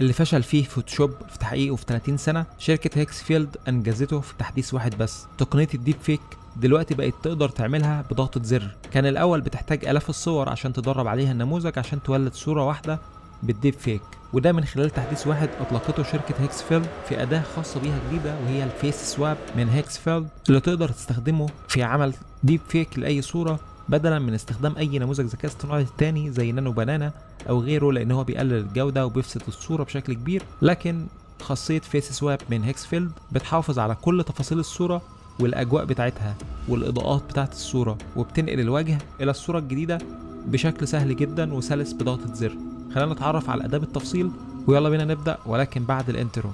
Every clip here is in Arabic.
اللي فشل فيه فوتوشوب في تحقيقه في 30 سنة شركة هيكسفيلد أنجزته في تحديث واحد بس تقنية الديب فيك دلوقتي بقت تقدر تعملها بضغطة زر كان الأول بتحتاج آلاف الصور عشان تدرب عليها النموذج عشان تولد صورة واحدة بالديب فيك وده من خلال تحديث واحد اطلقته شركه هيكسفيلد في اداه خاصه بيها جديده وهي الفيس سواب من هيكسفيلد اللي تقدر تستخدمه في عمل ديب فيك لاي صوره بدلا من استخدام اي نموذج ذكاء اصطناعي تاني زي نانو بنانا او غيره لان هو بيقلل الجوده وبيفسد الصوره بشكل كبير لكن خاصيه فيس سواب من هيكس بتحافظ على كل تفاصيل الصوره والاجواء بتاعتها والاضاءات بتاعت الصوره وبتنقل الوجه الى الصوره الجديده بشكل سهل جدا وسلس بضغطه زر خلينا نتعرف على اداه بالتفصيل ويلا بينا نبدا ولكن بعد الانترو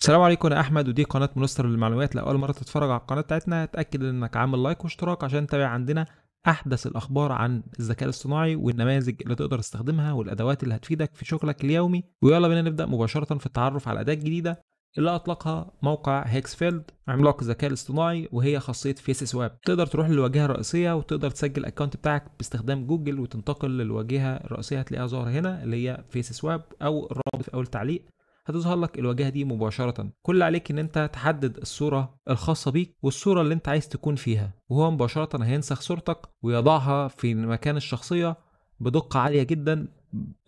السلام عليكم انا احمد ودي قناه منستر للمعلومات لاول مره تتفرج على القناه بتاعتنا اتاكد انك عامل لايك واشتراك عشان تتابع عندنا احدث الاخبار عن الذكاء الاصطناعي والنماذج اللي تقدر تستخدمها والادوات اللي هتفيدك في شغلك اليومي ويلا بينا نبدا مباشره في التعرف على الاداه الجديده اللي اطلقها موقع هيكسفيلد عملاق الذكاء الاصطناعي وهي خاصيه فيس سواب تقدر تروح للواجهه الرئيسيه وتقدر تسجل الاكونت بتاعك باستخدام جوجل وتنتقل للواجهه الرئيسيه هتلاقيها ظاهره هنا اللي هي فيس سواب او الرابط في اول تعليق هتظهر لك الواجهه دي مباشره كل عليك ان انت تحدد الصوره الخاصه بيك والصوره اللي انت عايز تكون فيها وهو مباشره هينسخ صورتك ويضعها في مكان الشخصيه بدقه عاليه جدا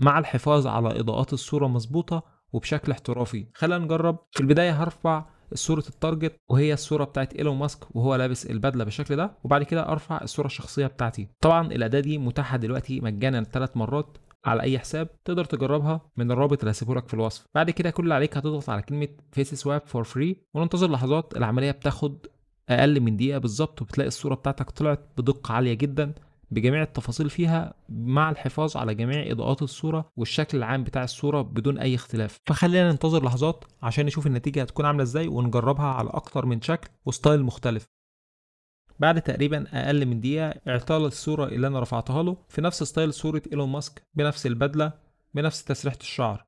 مع الحفاظ على اضاءات الصوره مظبوطه وبشكل احترافي خلينا نجرب في البدايه هرفع صورة التارجت وهي الصورة بتاعت ايلون ماسك وهو لابس البدلة بالشكل ده وبعد كده ارفع الصورة الشخصية بتاعتي طبعا الأداة دي متاحة دلوقتي مجانا ثلاث مرات على اي حساب تقدر تجربها من الرابط اللي هسيبه لك في الوصف بعد كده كل اللي عليك هتضغط على كلمه فيس سواب فور فري وننتظر لحظات العمليه بتاخد اقل من دقيقه بالظبط وبتلاقي الصوره بتاعتك طلعت بدقه عاليه جدا بجميع التفاصيل فيها مع الحفاظ على جميع اضاءات الصوره والشكل العام بتاع الصوره بدون اي اختلاف فخلينا ننتظر لحظات عشان نشوف النتيجه هتكون عامله ازاي ونجربها على اكتر من شكل وستايل مختلف بعد تقريبا اقل من دقيقه اعطال الصوره اللي انا رفعتها له في نفس ستايل صوره ايلون ماسك بنفس البدله بنفس تسريحه الشعر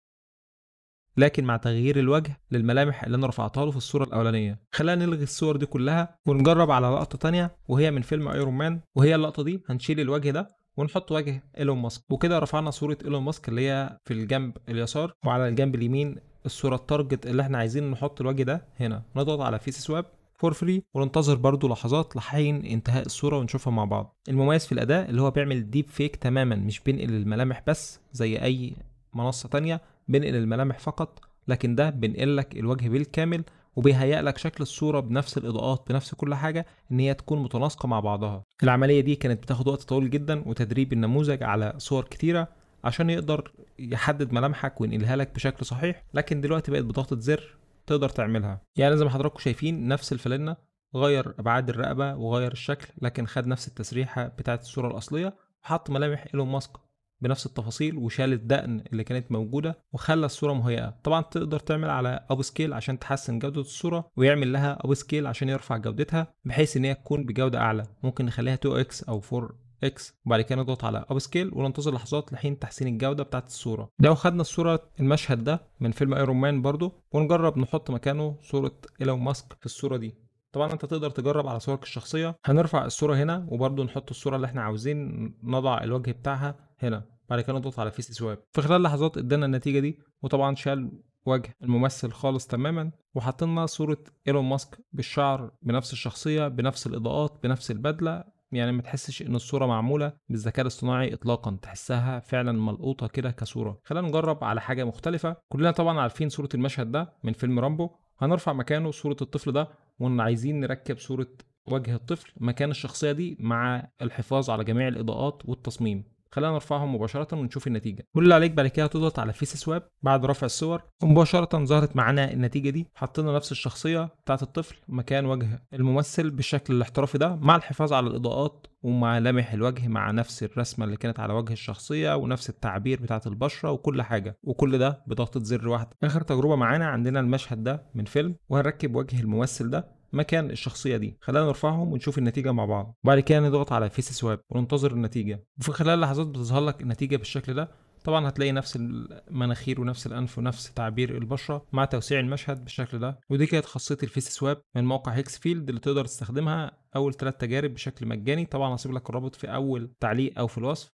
لكن مع تغيير الوجه للملامح اللي انا رفعتها له في الصوره الاولانيه خلينا نلغي الصور دي كلها ونجرب على لقطه تانية وهي من فيلم ايرون مان وهي اللقطه دي هنشيل الوجه ده ونحط وجه ايلون ماسك وكده رفعنا صوره ايلون ماسك اللي هي في الجنب اليسار وعلى الجنب اليمين الصوره التارجت اللي احنا عايزين نحط الوجه ده هنا نضغط على فيس سواب فور فري وننتظر برضو لحظات لحين انتهاء الصورة ونشوفها مع بعض المميز في الأداء اللي هو بيعمل ديب فيك تماما مش بينقل الملامح بس زي أي منصة تانية بينقل الملامح فقط لكن ده بينقل لك الوجه بالكامل وبيهيئ لك شكل الصوره بنفس الاضاءات بنفس كل حاجه ان هي تكون متناسقه مع بعضها العمليه دي كانت بتاخد وقت طويل جدا وتدريب النموذج على صور كتيره عشان يقدر يحدد ملامحك وينقلها لك بشكل صحيح لكن دلوقتي بقت بضغطه زر تقدر تعملها يعني زي ما حضراتكم شايفين نفس الفلنة غير ابعاد الرقبه وغير الشكل لكن خد نفس التسريحه بتاعه الصوره الاصليه وحط ملامح ايلون ماسك بنفس التفاصيل وشال الدقن اللي كانت موجوده وخلى الصوره مهيئه طبعا تقدر تعمل على اب سكيل عشان تحسن جوده الصوره ويعمل لها اب سكيل عشان يرفع جودتها بحيث ان هي تكون بجوده اعلى ممكن نخليها 2 اكس او 4 اكس وبعد كده نضغط على اب سكيل وننتظر لحظات لحين تحسين الجوده بتاعه الصوره لو خدنا الصوره المشهد ده من فيلم ايرون مان برضو ونجرب نحط مكانه صوره ايلون ماسك في الصوره دي طبعا انت تقدر تجرب على صورك الشخصيه هنرفع الصوره هنا وبرضو نحط الصوره اللي احنا عاوزين نضع الوجه بتاعها هنا بعد كده نضغط على فيس سواب في خلال لحظات ادانا النتيجه دي وطبعا شال وجه الممثل خالص تماما وحطينا صورة ايلون ماسك بالشعر بنفس الشخصية بنفس الإضاءات بنفس البدلة يعني ما تحسش ان الصوره معموله بالذكاء الاصطناعي اطلاقا تحسها فعلا ملقوطه كده كصوره خلينا نجرب على حاجه مختلفه كلنا طبعا عارفين صوره المشهد ده من فيلم رامبو هنرفع مكانه صوره الطفل ده وان عايزين نركب صوره وجه الطفل مكان الشخصيه دي مع الحفاظ على جميع الاضاءات والتصميم خلينا نرفعهم مباشره ونشوف النتيجه كل اللي عليك بعد كده تضغط على فيس سواب بعد رفع الصور ومباشره ظهرت معانا النتيجه دي حطينا نفس الشخصيه بتاعه الطفل مكان وجه الممثل بالشكل الاحترافي ده مع الحفاظ على الاضاءات ومع لامح الوجه مع نفس الرسمه اللي كانت على وجه الشخصيه ونفس التعبير بتاعه البشره وكل حاجه وكل ده بضغطه زر واحده اخر تجربه معانا عندنا المشهد ده من فيلم وهنركب وجه الممثل ده مكان الشخصيه دي خلينا نرفعهم ونشوف النتيجه مع بعض وبعد كده نضغط على فيس سواب وننتظر النتيجه وفي خلال لحظات بتظهر لك النتيجه بالشكل ده طبعا هتلاقي نفس المناخير ونفس الانف ونفس تعبير البشره مع توسيع المشهد بالشكل ده ودي كانت خاصيه الفيس سواب من موقع هيكس فيلد اللي تقدر تستخدمها اول ثلاث تجارب بشكل مجاني طبعا هسيب لك الرابط في اول تعليق او في الوصف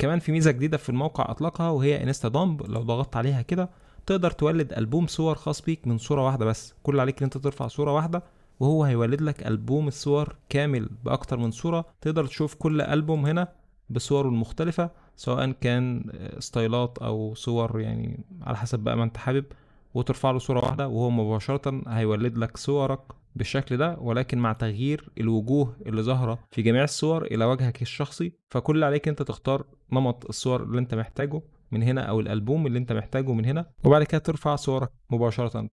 كمان في ميزه جديده في الموقع اطلقها وهي انستا دامب لو ضغطت عليها كده تقدر تولد ألبوم صور خاص بيك من صورة واحدة بس كل عليك ان انت ترفع صورة واحدة وهو هيولد لك ألبوم الصور كامل بأكتر من صورة تقدر تشوف كل ألبوم هنا بصوره المختلفة سواء كان آه، ستايلات أو صور يعني على حسب بقى ما انت حابب وترفع له صورة واحدة وهو مباشرة هيولد لك صورك بالشكل ده ولكن مع تغيير الوجوه اللي ظاهرة في جميع الصور إلى وجهك الشخصي فكل عليك أنت تختار نمط الصور اللي أنت محتاجه من هنا او الالبوم اللي انت محتاجه من هنا وبعد كده ترفع صورك مباشره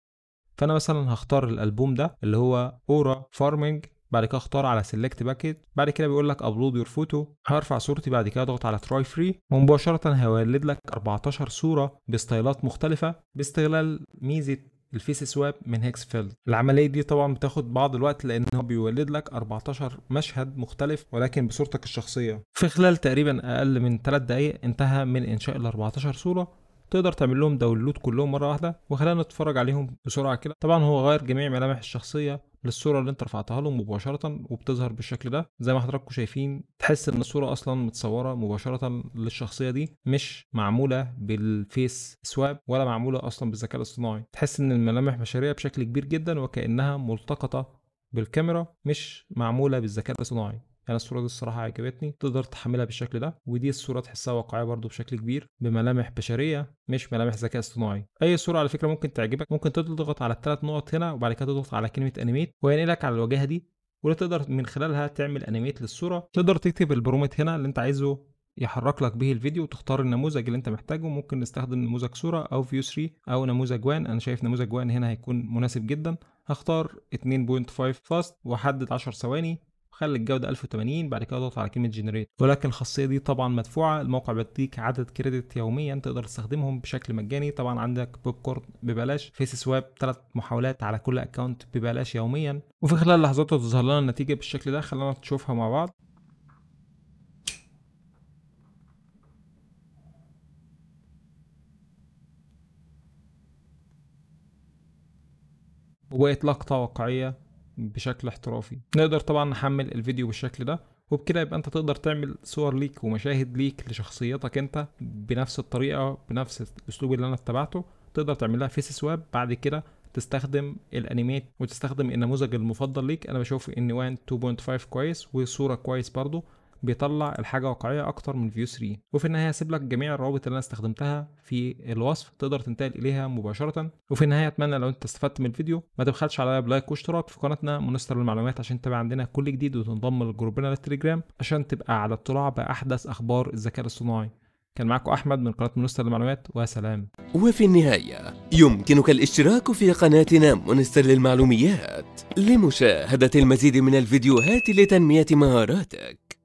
فانا مثلا هختار الالبوم ده اللي هو اورا فارمنج بعد كده اختار على سيلكت باكيت بعد كده بيقول لك ابلود يور فوتو هرفع صورتي بعد كده اضغط على تراي فري ومباشره هيولد لك 14 صوره بستايلات مختلفه باستغلال ميزه الفيس سواب من هيكس فيلد العمليه دي طبعا بتاخد بعض الوقت لانه بيولد لك 14 مشهد مختلف ولكن بصورتك الشخصيه في خلال تقريبا اقل من 3 دقائق انتهى من انشاء ال 14 صوره تقدر تعمل لهم داونلود كلهم مره واحده وخلينا نتفرج عليهم بسرعه كده طبعا هو غير جميع ملامح الشخصيه للصوره اللي انت رفعتها لهم مباشره وبتظهر بالشكل ده زي ما حضراتكم شايفين تحس ان الصوره اصلا متصوره مباشره للشخصيه دي مش معموله بالفيس سواب ولا معموله اصلا بالذكاء الاصطناعي تحس ان الملامح بشريه بشكل كبير جدا وكانها ملتقطه بالكاميرا مش معموله بالذكاء الاصطناعي يعني الصوره دي الصراحه عجبتني تقدر تحملها بالشكل ده ودي الصوره تحسها واقعيه برضو بشكل كبير بملامح بشريه مش ملامح ذكاء اصطناعي اي صوره على فكره ممكن تعجبك ممكن تضغط على الثلاث نقط هنا وبعد كده تضغط على كلمه انيميت وينقلك على الواجهه دي واللي تقدر من خلالها تعمل انيميت للصوره تقدر تكتب البرومت هنا اللي انت عايزه يحرك لك به الفيديو وتختار النموذج اللي انت محتاجه ممكن نستخدم نموذج صوره او فيو 3 او نموذج وان انا شايف نموذج وان هنا هيكون مناسب جدا هختار 2.5 فاست واحدد 10 ثواني خلي الجوده 1080 بعد كده اضغط على كلمه جنريت ولكن الخاصيه دي طبعا مدفوعه الموقع بيديك عدد كريدت يوميا تقدر تستخدمهم بشكل مجاني طبعا عندك بوب كورن ببلاش فيس سواب ثلاث محاولات على كل اكونت ببلاش يوميا وفي خلال لحظات تظهر لنا النتيجه بالشكل ده خلينا نشوفها مع بعض واطلاق توقعيه بشكل احترافي نقدر طبعا نحمل الفيديو بالشكل ده وبكده يبقى انت تقدر تعمل صور ليك ومشاهد ليك لشخصيتك انت بنفس الطريقه بنفس الاسلوب اللي انا اتبعته تقدر تعملها فيس سواب بعد كده تستخدم الانيميت وتستخدم النموذج المفضل ليك انا بشوف ان وان 2.5 كويس وصوره كويس برضو بيطلع الحاجه واقعيه اكتر من فيو 3 وفي النهايه هسيب لك جميع الروابط اللي انا استخدمتها في الوصف تقدر تنتقل اليها مباشره وفي النهايه اتمنى لو انت استفدت من الفيديو ما تبخلش عليا بلايك واشتراك في قناتنا منستر للمعلومات عشان تبقى عندنا كل جديد وتنضم لجروبنا للتليجرام عشان تبقى على اطلاع باحدث اخبار الذكاء الاصطناعي كان معكم احمد من قناه منستر للمعلومات وسلام وفي النهايه يمكنك الاشتراك في قناتنا منستر للمعلوميات لمشاهده المزيد من الفيديوهات لتنميه مهاراتك